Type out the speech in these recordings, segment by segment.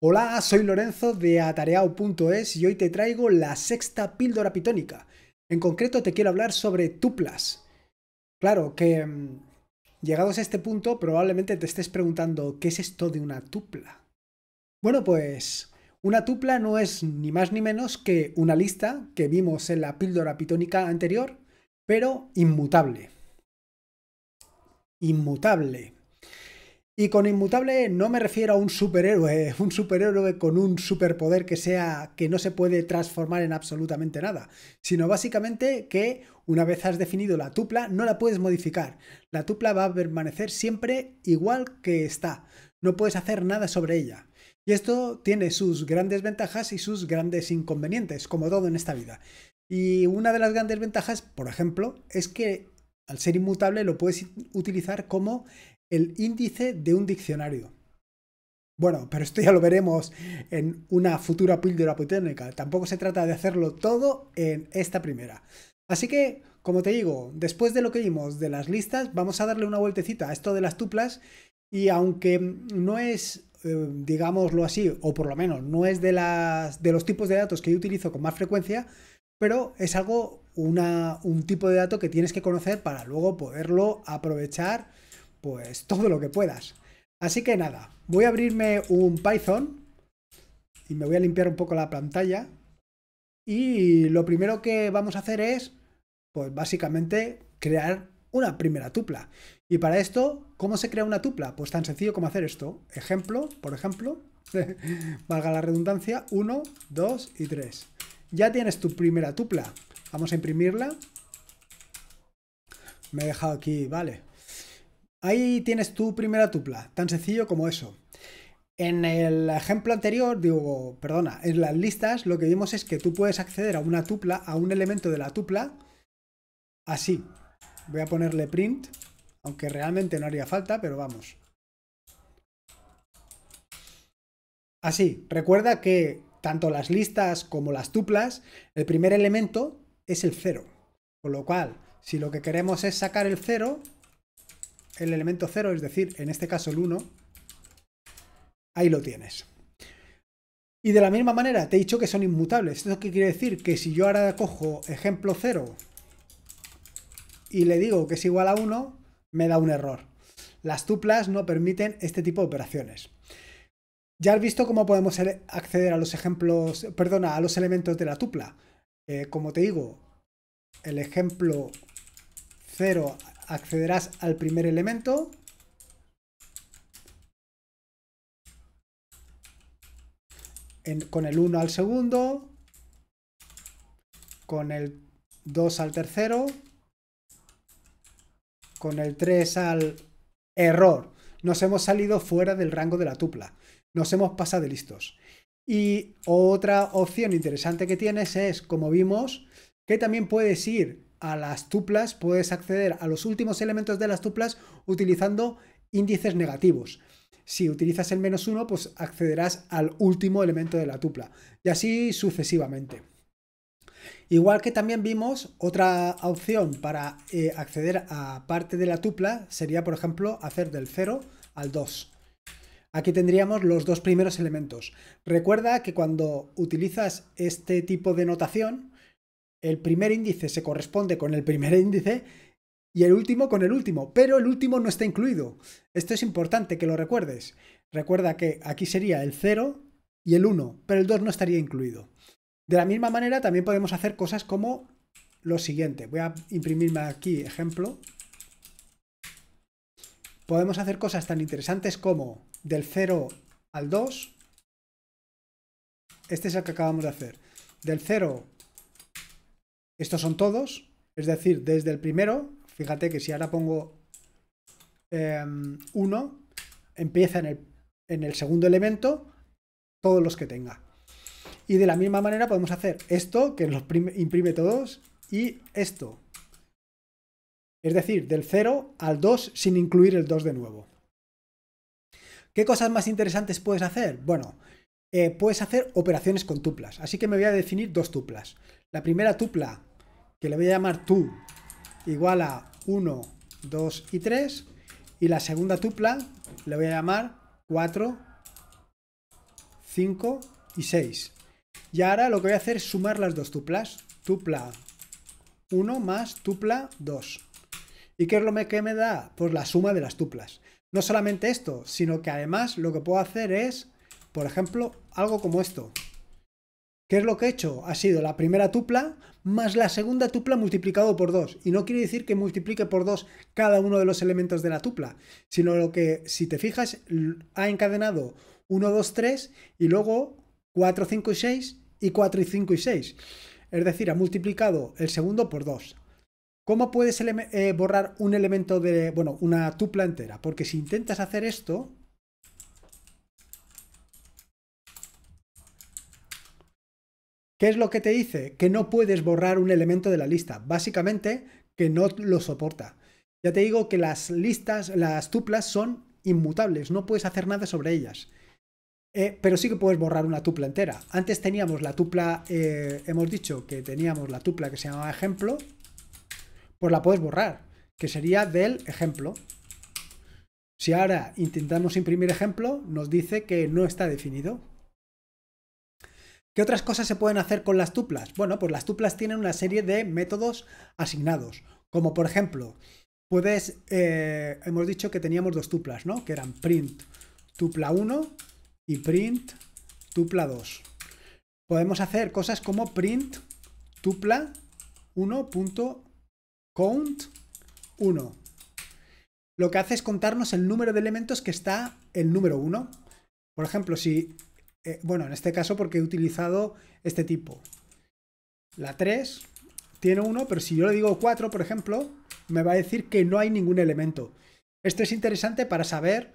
Hola, soy Lorenzo de atareao.es y hoy te traigo la sexta píldora pitónica. En concreto te quiero hablar sobre tuplas. Claro que mm, llegados a este punto probablemente te estés preguntando ¿qué es esto de una tupla? Bueno, pues una tupla no es ni más ni menos que una lista que vimos en la píldora pitónica anterior, pero inmutable. Inmutable. Y con inmutable no me refiero a un superhéroe, un superhéroe con un superpoder que sea que no se puede transformar en absolutamente nada, sino básicamente que una vez has definido la tupla no la puedes modificar. La tupla va a permanecer siempre igual que está. No puedes hacer nada sobre ella. Y esto tiene sus grandes ventajas y sus grandes inconvenientes, como todo en esta vida. Y una de las grandes ventajas, por ejemplo, es que al ser inmutable lo puedes utilizar como el índice de un diccionario. Bueno, pero esto ya lo veremos en una futura píldora Politécnica. Tampoco se trata de hacerlo todo en esta primera. Así que, como te digo, después de lo que vimos de las listas, vamos a darle una vueltecita a esto de las tuplas. Y aunque no es, eh, digámoslo así, o por lo menos no es de, las, de los tipos de datos que yo utilizo con más frecuencia, pero es algo, un tipo de dato que tienes que conocer para luego poderlo aprovechar pues todo lo que puedas. Así que nada, voy a abrirme un Python y me voy a limpiar un poco la pantalla. Y lo primero que vamos a hacer es, pues básicamente, crear una primera tupla. Y para esto, ¿cómo se crea una tupla? Pues tan sencillo como hacer esto. Ejemplo, por ejemplo, valga la redundancia, 1, 2 y 3. Ya tienes tu primera tupla. Vamos a imprimirla. Me he dejado aquí, vale, Ahí tienes tu primera tupla, tan sencillo como eso. En el ejemplo anterior, digo, perdona, en las listas lo que vimos es que tú puedes acceder a una tupla, a un elemento de la tupla, así. Voy a ponerle print, aunque realmente no haría falta, pero vamos. Así, recuerda que tanto las listas como las tuplas, el primer elemento es el cero. Con lo cual, si lo que queremos es sacar el cero, el elemento 0, es decir, en este caso el 1, ahí lo tienes. Y de la misma manera, te he dicho que son inmutables. ¿Esto quiere decir? Que si yo ahora cojo ejemplo 0 y le digo que es igual a 1, me da un error. Las tuplas no permiten este tipo de operaciones. Ya has visto cómo podemos acceder a los ejemplos, perdona, a los elementos de la tupla. Eh, como te digo, el ejemplo 0 accederás al primer elemento. con el 1 al segundo. Con el 2 al tercero. Con el 3 al error. Nos hemos salido fuera del rango de la tupla. Nos hemos pasado de listos. Y otra opción interesante que tienes es, como vimos, que también puedes ir a las tuplas, puedes acceder a los últimos elementos de las tuplas utilizando índices negativos. Si utilizas el menos uno, pues accederás al último elemento de la tupla. Y así sucesivamente. Igual que también vimos otra opción para eh, acceder a parte de la tupla, sería por ejemplo hacer del 0 al 2. Aquí tendríamos los dos primeros elementos. Recuerda que cuando utilizas este tipo de notación, el primer índice se corresponde con el primer índice y el último con el último, pero el último no está incluido. Esto es importante que lo recuerdes. Recuerda que aquí sería el 0 y el 1, pero el 2 no estaría incluido. De la misma manera también podemos hacer cosas como lo siguiente. Voy a imprimirme aquí ejemplo. Podemos hacer cosas tan interesantes como del 0 al 2. Este es el que acabamos de hacer. Del 0 estos son todos, es decir, desde el primero, fíjate que si ahora pongo 1, em, empieza en el, segundo elemento todos los que tenga. Y de la misma manera podemos hacer esto, que los imprime todos, y esto. Es decir, del 0 al 2 sin incluir el 2 de nuevo. ¿Qué cosas más interesantes puedes hacer? Bueno, eh, puedes hacer operaciones con tuplas. Así que me voy a definir dos tuplas. La primera tupla que le voy a llamar tú igual a 1, 2 y 3. Y la segunda tupla le voy a llamar 4, 5 y 6. Y ahora lo que voy a hacer es sumar las dos tuplas. Tupla 1 más tupla 2. ¿Y qué es lo que me da? Pues la suma de las tuplas. No solamente esto, sino que además lo que puedo hacer es, por ejemplo, algo como esto. ¿Qué es lo que he hecho? Ha sido la primera tupla más la segunda tupla multiplicado por 2. Y no quiere decir que multiplique por 2 cada uno de los elementos de la tupla, sino lo que, si te fijas, ha encadenado 1, 2, 3 y luego 4, 5 y 6 y 4 y 5 y 6. Es decir, ha multiplicado el segundo por 2. ¿Cómo puedes eh, borrar un elemento de, bueno, una tupla entera? Porque si intentas hacer esto, ¿Qué es lo que te dice? Que no puedes borrar un elemento de la lista. Básicamente, que no lo soporta. Ya te digo que las listas, las tuplas son inmutables, no puedes hacer nada sobre ellas. Eh, pero sí que puedes borrar una tupla entera. Antes teníamos la tupla, eh, hemos dicho que teníamos la tupla que se llamaba ejemplo, pues la puedes borrar, que sería del ejemplo. Si ahora intentamos imprimir ejemplo, nos dice que no está definido. ¿Qué otras cosas se pueden hacer con las tuplas? Bueno, pues las tuplas tienen una serie de métodos asignados, como por ejemplo, puedes, eh, hemos dicho que teníamos dos tuplas, ¿no? Que eran print tupla 1 y print tupla 2. Podemos hacer cosas como print tupla 1.count 1. Lo que hace es contarnos el número de elementos que está el número 1. Por ejemplo, si eh, bueno, en este caso porque he utilizado este tipo. La 3 tiene 1, pero si yo le digo 4, por ejemplo, me va a decir que no hay ningún elemento. Esto es interesante para saber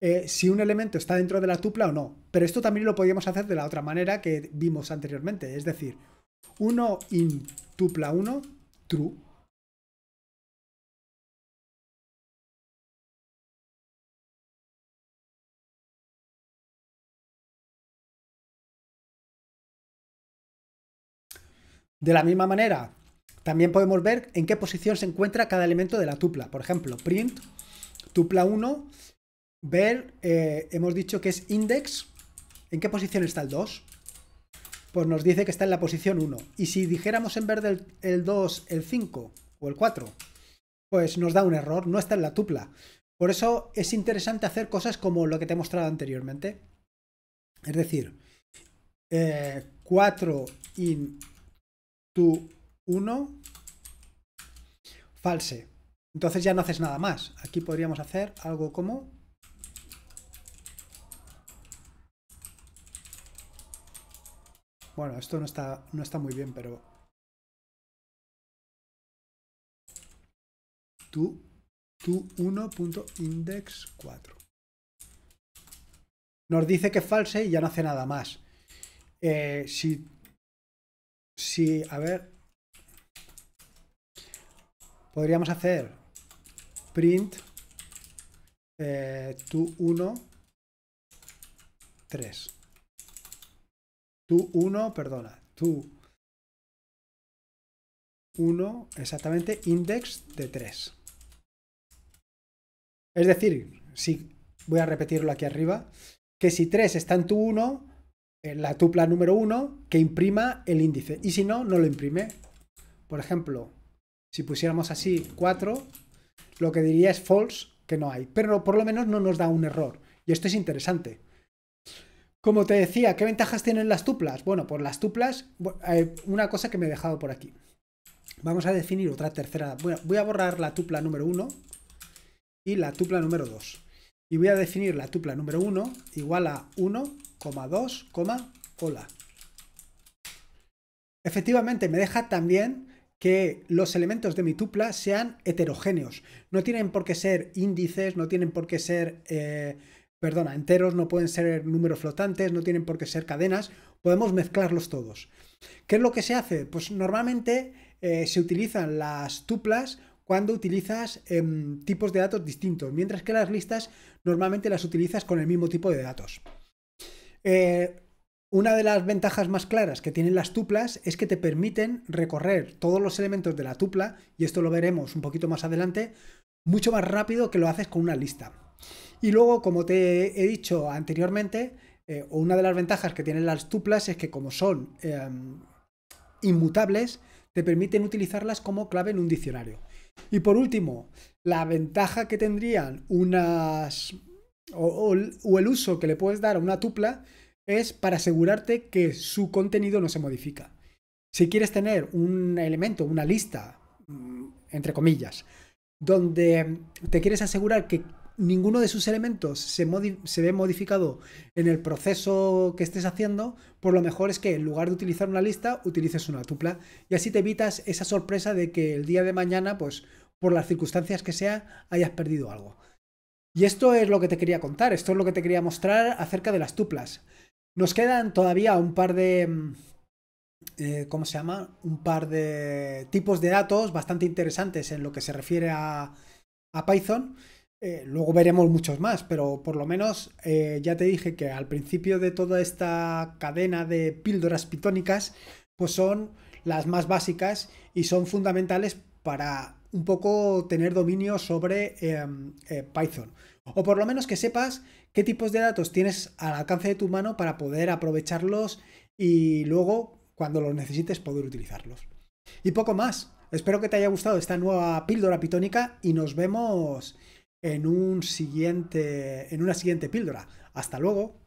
eh, si un elemento está dentro de la tupla o no. Pero esto también lo podíamos hacer de la otra manera que vimos anteriormente. Es decir, 1 in tupla 1, true. De la misma manera, también podemos ver en qué posición se encuentra cada elemento de la tupla. Por ejemplo, print, tupla 1, ver, eh, hemos dicho que es index, ¿en qué posición está el 2? Pues nos dice que está en la posición 1. Y si dijéramos en verde el 2, el 5 o el 4, pues nos da un error, no está en la tupla. Por eso es interesante hacer cosas como lo que te he mostrado anteriormente. Es decir, 4 eh, in tu 1 false. Entonces ya no haces nada más. Aquí podríamos hacer algo como... Bueno, esto no está, no está muy bien, pero... Tu, tu 1.index4. Nos dice que false y ya no hace nada más. Eh, si si, a ver, podríamos hacer print tu 1, 3. Tu 1, perdona, tu 1, exactamente, index de 3. Es decir, si voy a repetirlo aquí arriba, que si 3 está en tu 1, la tupla número 1 que imprima el índice. Y si no, no lo imprime. Por ejemplo, si pusiéramos así 4, lo que diría es false, que no hay. Pero por lo menos no nos da un error. Y esto es interesante. Como te decía, ¿qué ventajas tienen las tuplas? Bueno, pues las tuplas, eh, una cosa que me he dejado por aquí. Vamos a definir otra tercera. Voy a borrar la tupla número 1 y la tupla número 2. Y voy a definir la tupla número 1 igual a 1 coma 2, hola. Efectivamente, me deja también que los elementos de mi tupla sean heterogéneos. No tienen por qué ser índices, no tienen por qué ser, eh, perdona, enteros, no pueden ser números flotantes, no tienen por qué ser cadenas. Podemos mezclarlos todos. ¿Qué es lo que se hace? Pues normalmente eh, se utilizan las tuplas cuando utilizas em, tipos de datos distintos, mientras que las listas normalmente las utilizas con el mismo tipo de datos. Eh, una de las ventajas más claras que tienen las tuplas es que te permiten recorrer todos los elementos de la tupla, y esto lo veremos un poquito más adelante, mucho más rápido que lo haces con una lista. Y luego, como te he dicho anteriormente, eh, una de las ventajas que tienen las tuplas es que como son em, inmutables, te permiten utilizarlas como clave en un diccionario. Y por último, la ventaja que tendrían unas o, el uso que le puedes dar a una tupla es para asegurarte que su contenido no se modifica. Si quieres tener un elemento, una lista, mm, entre comillas, donde te quieres asegurar que ninguno de sus elementos se, se, ve modificado en el proceso que estés haciendo, por lo mejor es que en lugar de utilizar una lista, utilices una tupla. Y así te evitas esa sorpresa de que el día de mañana, pues por las circunstancias que sea, hayas perdido algo. Y esto es lo que te quería contar, esto es lo que te quería mostrar acerca de las tuplas. Nos quedan todavía un par de... Mm, eh, ¿Cómo se llama? Un par de tipos de datos bastante interesantes en lo que se refiere a, Python. Eh, luego veremos muchos más, pero por lo menos eh, ya te dije que al principio de toda esta cadena de píldoras pitónicas, pues son las más básicas y son fundamentales para un poco tener dominio sobre em, eh, Python. O por lo menos que sepas qué tipos de datos tienes al alcance de tu mano para poder aprovecharlos y luego, cuando los necesites, poder utilizarlos. Y poco más. Espero que te haya gustado esta nueva píldora pitónica y nos vemos en, un siguiente, en una siguiente píldora. Hasta luego.